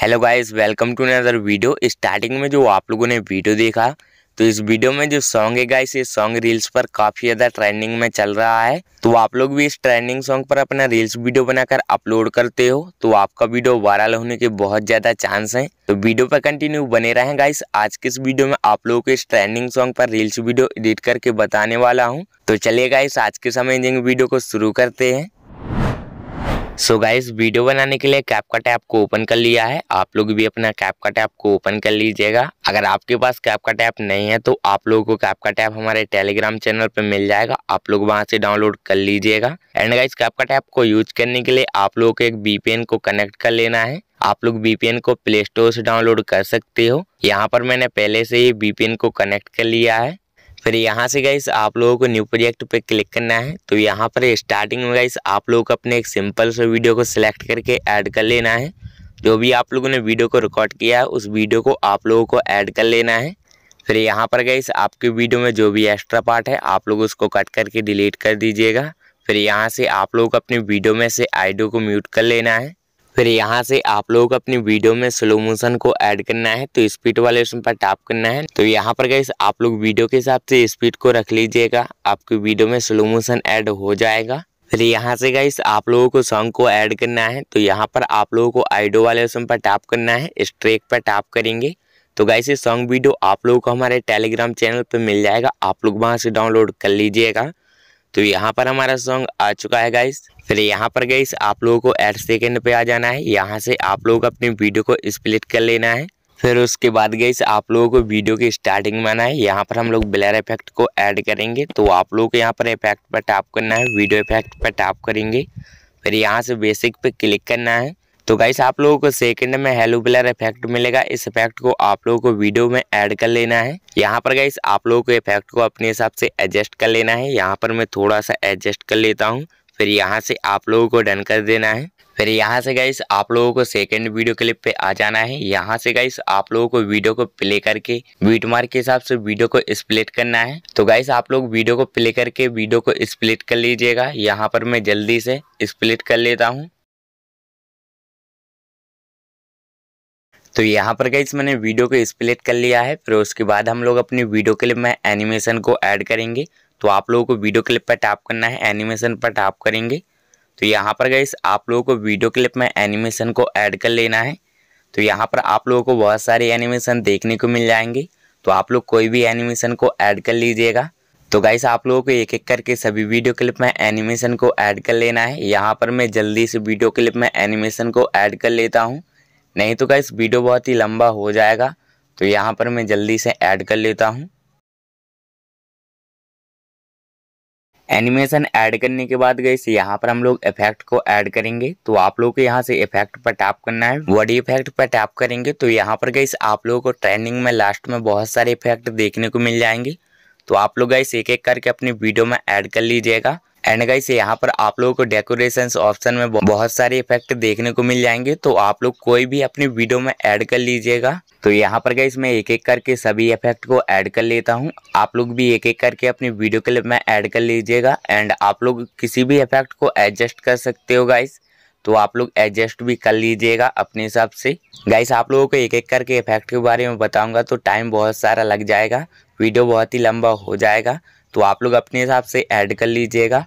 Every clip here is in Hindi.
hello guys welcome to another video starting में जो आप लोगों ने वीडियो देखा तो इस वीडियो में जो सॉन्ग है गाइस ये सॉन्ग रील्स पर काफ़ी ज़्यादा ट्रेंडिंग में चल रहा है तो आप लोग भी इस ट्रेंडिंग सॉन्ग पर अपना रील्स वीडियो बनाकर अपलोड करते हो तो आपका वीडियो वायरल होने के बहुत ज़्यादा चांस हैं तो वीडियो पर कंटिन्यू बने रहें गाइस आज के इस वीडियो में आप लोगों को इस ट्रेंडिंग सॉन्ग पर रील्स वीडियो एडिट करके बताने वाला हूँ तो चलिए गाइस आज के समय वीडियो को शुरू करते हैं सो गाइस वीडियो बनाने के लिए कैप कट ऐप को ओपन कर लिया है आप लोग भी अपना कैप कट ऐप को ओपन कर लीजिएगा अगर आपके पास कैप कट ऐप नहीं है तो आप लोगों को कैप का ऐप हमारे टेलीग्राम चैनल पर मिल जाएगा आप लोग वहां से डाउनलोड कर लीजिएगा and guys CapCut app को यूज करने के लिए आप लोगों को एक बीपीएन को कनेक्ट कर लेना है आप लोग बीपीएन को प्ले स्टोर से डाउनलोड कर सकते हो यहाँ पर मैंने पहले से ही बीपीएन को कनेक्ट कर लिया है फिर यहाँ से गाइस आप लोगों को न्यू प्रोजेक्ट पे क्लिक करना है तो यहाँ पर स्टार्टिंग में गाइस आप लोग अपने एक सिंपल से वीडियो को सिलेक्ट करके ऐड कर लेना है जो भी आप लोगों ने वीडियो को रिकॉर्ड किया है उस वीडियो को आप लोगों को ऐड कर लेना है फिर यहाँ पर गई आपकी वीडियो में जो भी एक्स्ट्रा पार्ट है आप लोग उसको कट करके डिलीट कर दीजिएगा फिर यहाँ से आप लोग अपनी वीडियो में से आइडियो को म्यूट कर लेना है फिर यहाँ से आप लोग अपनी वीडियो में स्लो मोशन को ऐड करना है तो स्पीड वाले ऑप्शन पर टैप करना है तो यहाँ पर गैस आप लोग वीडियो के हिसाब से स्पीड को रख लीजिएगा आपकी वीडियो में स्लो मोशन ऐड हो जाएगा फिर यहाँ से गाइस आप लोगों को सॉन्ग को ऐड करना है तो यहाँ पर आप लोगों को आइडो वाले ऑप्शन पर टैप करना है इस पर टैप करेंगे तो गाइस ये सॉन्ग वीडियो आप लोगों को हमारे टेलीग्राम चैनल पर मिल जाएगा आप लोग वहाँ से डाउनलोड कर लीजिएगा तो यहाँ पर हमारा सॉन्ग आ चुका है गाइस फिर यहाँ पर गई आप लोगों को एड सेकेंड पे आ जाना है यहाँ से आप लोग अपनी वीडियो को स्प्लिट कर लेना है फिर उसके बाद गई आप लोगों को वीडियो की स्टार्टिंग में आना है यहाँ पर हम लोग ब्लर इफेक्ट को ऐड करेंगे तो आप लोग को यहाँ पर इफेक्ट पर टैप करना है वीडियो इफेक्ट पर टैप करेंगे फिर यहाँ से बेसिक पे क्लिक करना है तो गाइस आप लोगों को सेकंड में हेलो ब्लर इफेक्ट मिलेगा इस इफेक्ट को आप लोगों को वीडियो में ऐड कर लेना है यहाँ पर गाइस आप लोगों को इफेक्ट को अपने हिसाब से एडजस्ट कर लेना है यहाँ पर मैं थोड़ा सा एडजस्ट कर लेता हूँ फिर यहाँ से आप लोगों को डन कर देना है फिर यहाँ से गाइस आप लोगों को सेकंड वीडियो क्लिप पे आ जाना है यहाँ से गाइस आप लोगों को वीडियो को प्ले करके बीट मार्क के हिसाब से वीडियो को स्प्लिट करना है तो गाइस आप लोग वीडियो को प्ले करके वीडियो को स्प्लिट कर लीजिएगा यहाँ पर मैं जल्दी से स्प्लिट कर लेता हूँ तो यहाँ पर गाइस मैंने वीडियो को स्प्लिट कर लिया है फिर उसके बाद हम लोग अपनी वीडियो के लिए मैं एनिमेशन को ऐड करेंगे तो आप लोगों को वीडियो क्लिप पर टैप करना है एनिमेशन पर टैप करेंगे तो यहाँ पर गई आप लोगों को वीडियो क्लिप में एनिमेशन को ऐड कर लेना है तो यहाँ पर आप लोगों को बहुत सारे एनिमेशन देखने को मिल जाएंगे तो आप लोग कोई भी एनिमेशन को ऐड कर लीजिएगा तो गाइस आप लोगों को एक एक करके सभी वीडियो क्लिप में एनिमेशन को ऐड कर लेना है यहाँ पर मैं जल्दी से वीडियो क्लिप में एनिमेशन को ऐड कर लेता हूँ नहीं तो गाइस वीडियो बहुत ही लंबा हो जाएगा तो यहाँ पर मैं जल्दी से ऐड कर लेता हूँ एनिमेशन ऐड करने के बाद गई यहाँ पर हम लोग इफेक्ट को ऐड करेंगे तो आप लोग को यहाँ से इफेक्ट पर टैप करना है बॉडी इफेक्ट पर टैप करेंगे तो यहाँ पर गई आप लोगों को ट्रेंडिंग में लास्ट में बहुत सारे इफेक्ट देखने को मिल जाएंगे तो आप लोग गई एक एक करके अपनी वीडियो में ऐड कर लीजिएगा एंड गाइस यहाँ पर आप लोगों को डेकोरेशन ऑप्शन में बहुत सारे इफेक्ट देखने को मिल जाएंगे तो आप लोग कोई भी अपने वीडियो में ऐड कर लीजिएगा तो यहाँ पर गाइस मैं एक एक करके सभी इफेक्ट को ऐड कर लेता हूँ आप लोग भी एक एक करके अपनी वीडियो क्लिप में ऐड कर लीजिएगा एंड आप लोग किसी भी इफेक्ट को एडजस्ट कर सकते हो गाइस तो आप लोग एडजस्ट भी कर लीजिएगा अपने हिसाब से गाइस आप लोगों को एक एक करके इफेक्ट के बारे में बताऊंगा तो टाइम बहुत सारा लग जाएगा वीडियो बहुत ही लंबा हो जाएगा तो आप लोग अपने हिसाब से ऐड कर लीजिएगा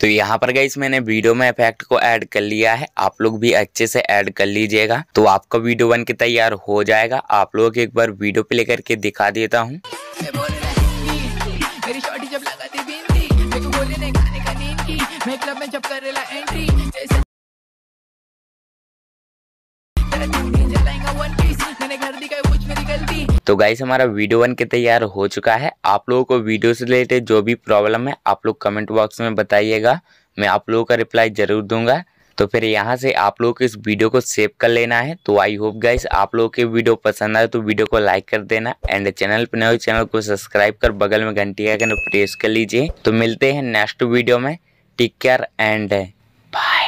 तो यहाँ पर गई मैंने वीडियो में इफेक्ट को ऐड कर लिया है आप लोग भी अच्छे से ऐड कर लीजिएगा तो आपका वीडियो बन के तैयार हो जाएगा आप लोग एक बार वीडियो प्ले करके दिखा देता हूँ मैं क्लब में जब कर एंट्री तो गाइस हमारा वीडियो बन के तैयार हो चुका है आप लोगों को वीडियो से रिलेटेड जो भी प्रॉब्लम है आप लोग कमेंट बॉक्स में बताइएगा मैं आप लोगों का रिप्लाई ज़रूर दूंगा तो फिर यहाँ से आप लोगों को इस वीडियो को सेव कर लेना है तो आई होप गाइस आप लोगों के वीडियो पसंद आए तो वीडियो को लाइक कर देना एंड चैनल पर नए चैनल को सब्सक्राइब कर बगल में घंटी का प्रेस कर लीजिए तो मिलते हैं नेक्स्ट वीडियो में टेक केयर एंड बाय